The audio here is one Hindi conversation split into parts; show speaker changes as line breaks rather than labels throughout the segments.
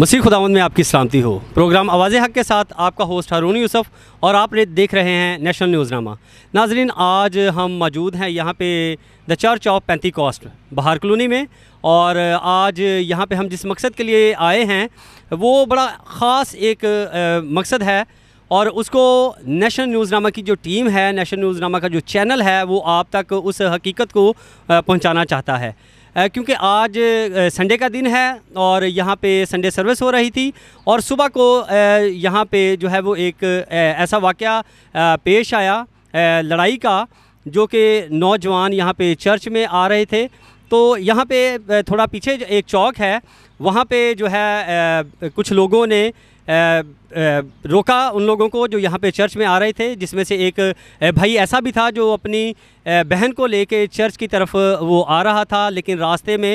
मसीह खुदावंद में आपकी सलामती हो प्रोग्राम आवाज़ हक के साथ आपका होस्ट हारून यूसुफ और आप देख रहे हैं नेशनल न्यूज़नामा नाजरीन आज हम मौजूद हैं यहाँ पे the church of Pentecost Bahar colony में और आज यहाँ पे हम जिस मकसद के लिए आए हैं वो बड़ा ख़ास एक मकसद है और उसको नेशनल न्यूज़नामा की जो टीम है नेशनल न्यूज़नामा का जो चैनल है वो आप तक उस हकीकत को पहुँचाना चाहता है क्योंकि आज संडे का दिन है और यहाँ पे संडे सर्विस हो रही थी और सुबह को यहाँ पे जो है वो एक ऐसा वाक़ पेश आया लड़ाई का जो कि नौजवान यहाँ पे चर्च में आ रहे थे तो यहाँ पे थोड़ा पीछे एक चौक है वहाँ पे जो है कुछ लोगों ने रोका उन लोगों को जो यहाँ पे चर्च में आ रहे थे जिसमें से एक भाई ऐसा भी था जो अपनी बहन को लेके चर्च की तरफ वो आ रहा था लेकिन रास्ते में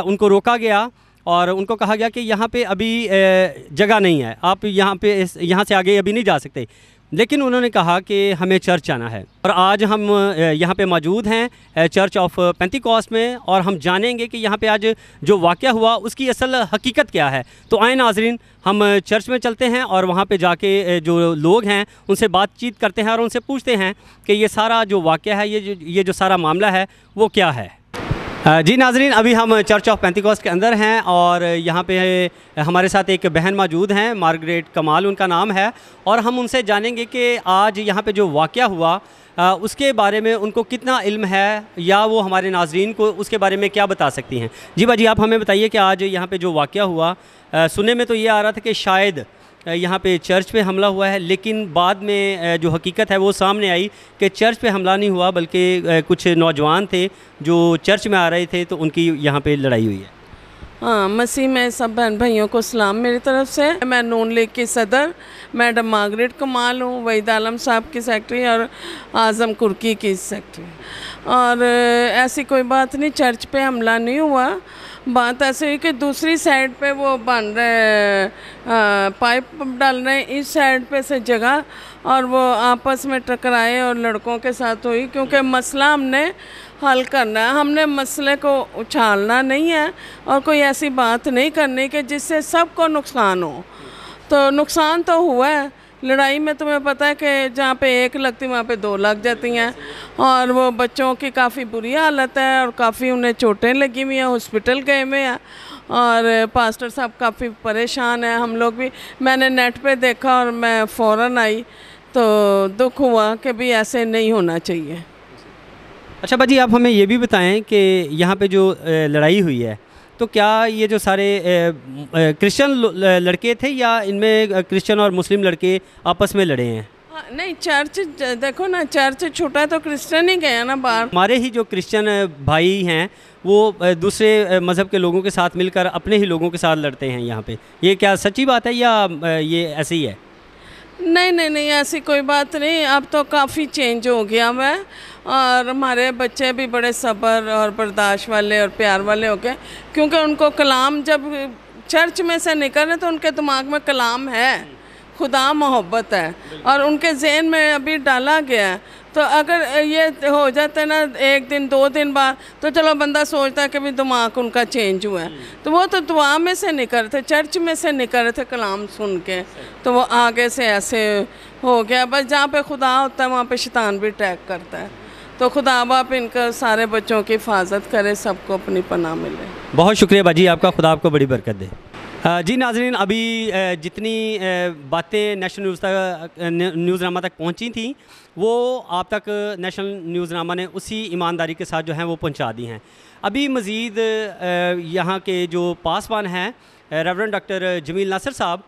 उनको रोका गया और उनको कहा गया कि यहाँ पे अभी जगह नहीं है आप यहाँ पे यहाँ से आगे अभी नहीं जा सकते लेकिन उन्होंने कहा कि हमें चर्च आना है और आज हम यहाँ पे मौजूद हैं चर्च ऑफ पेंतिकॉस्ट में और हम जानेंगे कि यहाँ पे आज जो वाक़ हुआ उसकी असल हकीकत क्या है तो आए नाजरीन हम चर्च में चलते हैं और वहाँ पे जाके जो लोग हैं उनसे बातचीत करते हैं और उनसे पूछते हैं कि ये सारा जो वाक़ है ये जो ये जो सारा मामला है वो क्या है जी नाजरीन अभी हम चर्च ऑफ पेंतिकॉस्ट के अंदर हैं और यहाँ पे हमारे साथ एक बहन मौजूद हैं मार्गरेट कमाल उनका नाम है और हम उनसे जानेंगे कि आज यहाँ पे जो वाक़ हुआ उसके बारे में उनको कितना इल्म है या वो हमारे नाजरीन को उसके बारे में क्या बता सकती हैं जी भाजी आप हमें बताइए कि आज यहाँ पर जो वाक़ हुआ सुनने में तो ये आ रहा था कि शायद यहाँ पे चर्च पे हमला हुआ है लेकिन बाद में जो हकीकत है वो सामने आई कि चर्च पे हमला नहीं हुआ बल्कि कुछ नौजवान थे जो चर्च में आ रहे थे तो उनकी यहाँ पे लड़ाई हुई है
हाँ मसीह में सब बहन भाइयों को सलाम मेरी तरफ से मैं नून लीग की सदर मैडम मार्गरेट कमाल हूँ वहीद आलम साहब की सेक्रेटरी और आज़म कुर्की की सेक्रेटरी और ऐसी कोई बात नहीं चर्च पे हमला नहीं हुआ बात ऐसी हुई कि दूसरी साइड पे वो बन रहे पाइप डाल रहे हैं इस साइड पे से जगह और वो आपस में टकराए और लड़कों के साथ हुई क्योंकि मसला हमने हल करना है हमने मसले को उछालना नहीं है और कोई ऐसी बात नहीं करनी कि जिससे सबको नुकसान हो तो नुकसान तो हुआ है लड़ाई में तुम्हें पता है कि जहाँ पे एक लगती वहाँ पे दो लग जाती हैं और वो बच्चों की काफ़ी बुरी हालत है और काफ़ी उन्हें चोटें लगी हुई हैं हॉस्पिटल गए हुए हैं और पास्टर साहब काफ़ी परेशान हैं हम लोग भी मैंने नेट पे देखा और मैं फ़ौरन आई तो दुख हुआ कि भी ऐसे नहीं होना चाहिए अच्छा भाजी आप हमें
ये भी बताएं कि यहाँ पे जो लड़ाई हुई है तो क्या ये जो सारे क्रिश्चियन लड़के थे या इनमें क्रिश्चियन और मुस्लिम लड़के आपस में लड़े हैं
हाँ, नहीं चर्च देखो ना चर्च छोटा तो क्रिश्चियन ही गया ना बाहर
हमारे ही जो क्रिश्चियन भाई हैं वो दूसरे मज़हब के लोगों के साथ मिलकर अपने ही लोगों के साथ लड़ते हैं यहाँ पे ये क्या सच्ची बात है या ये ऐसे ही है
नहीं नहीं नहीं ऐसी कोई बात नहीं अब तो काफ़ी चेंज हो गया मैं और हमारे बच्चे भी बड़े सब्र और बर्दाश्त वाले और प्यार वाले हो गए क्योंकि उनको कलाम जब चर्च में से निकल रहे तो उनके दिमाग में कलाम है खुदा मोहब्बत है और उनके जहन में अभी डाला गया है तो अगर ये हो जाता है ना एक दिन दो दिन बाद तो चलो बंदा सोचता है कि भी दिमाग उनका चेंज हुआ है तो वो तो दुआ में से निकल थे चर्च में से निकल थे कलाम सुन के तो वो आगे से ऐसे हो गया बस जहाँ पे खुदा होता है वहाँ पे शैतान भी अटैक करता है तो खुदा आप इनका सारे बच्चों की हिफाजत करे सबको अपनी पनाह मिले
बहुत शुक्रिया भाजी आपका खुदा आपको बड़ी बरकत दे जी नाजरीन अभी जितनी बातें नेशनल न्यूज़ तक न्यूज़ नामा तक पहुंची थी वो आप तक नेशनल न्यूज नामा ने उसी ईमानदारी के साथ जो हैं वो पहुंचा दी हैं अभी मज़ीद यहाँ के जो पासवान हैं रेवरेंड डॉक्टर जमील नासर साहब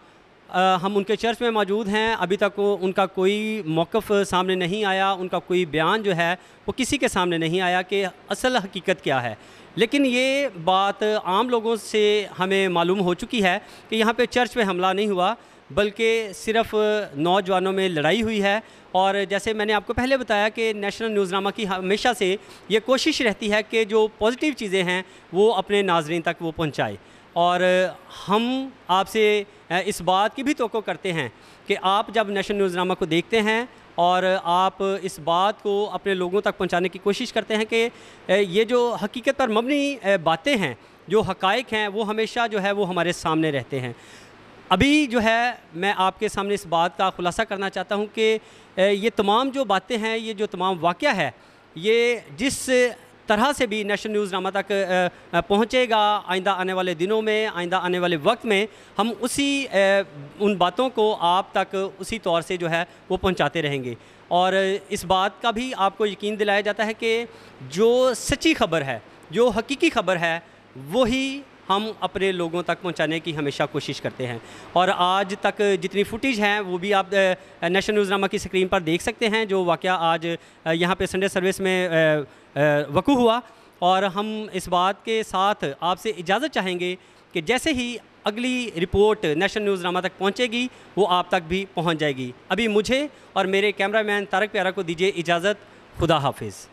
हम उनके चर्च में मौजूद हैं अभी तक वो उनका कोई मौक़ सामने नहीं आया उनका कोई बयान जो है वो किसी के सामने नहीं आया कि असल हकीकत क्या है लेकिन ये बात आम लोगों से हमें मालूम हो चुकी है कि यहाँ पे चर्च पे हमला नहीं हुआ बल्कि सिर्फ नौजवानों में लड़ाई हुई है और जैसे मैंने आपको पहले बताया कि नेशनल न्यूज़नामा की हमेशा से ये कोशिश रहती है कि जो पॉजिटिव चीज़ें हैं वो अपने नाजरन तक वो पहुँचाए और हम आपसे इस बात की भी तो करते हैं कि आप जब नेशनल न्यूज़नामा को देखते हैं और आप इस बात को अपने लोगों तक पहुंचाने की कोशिश करते हैं कि ये जो हकीकत पर मबनी बातें हैं जो हकाइक हैं वो हमेशा जो है वो हमारे सामने रहते हैं अभी जो है मैं आपके सामने इस बात का खुलासा करना चाहता हूँ कि ये तमाम जो बातें हैं ये जो तमाम वाक़ है ये जिस तरह से भी नेशनल न्यूज़ नामा तक पहुँचेगा आइंदा आने वाले दिनों में आइंदा आने वाले वक्त में हम उसी उन बातों को आप तक उसी तौर से जो है वो पहुँचाते रहेंगे और इस बात का भी आपको यकीन दिलाया जाता है कि जो सच्ची खबर है जो हकीकी खबर है वही हम अपने लोगों तक पहुंचाने की हमेशा कोशिश करते हैं और आज तक जितनी फुटेज हैं वो भी आप नेशनल न्यूज़नामा की स्क्रीन पर देख सकते हैं जो वाक़ आज यहाँ पे संडे सर्विस में वकू हुआ और हम इस बात के साथ आपसे इजाज़त चाहेंगे कि जैसे ही अगली रिपोर्ट नेशनल नामा तक पहुँचेगी वो आप तक भी पहुँच जाएगी अभी मुझे और मेरे मैन तारक प्यारा को दीजिए इजाज़त खुदा हाफिज़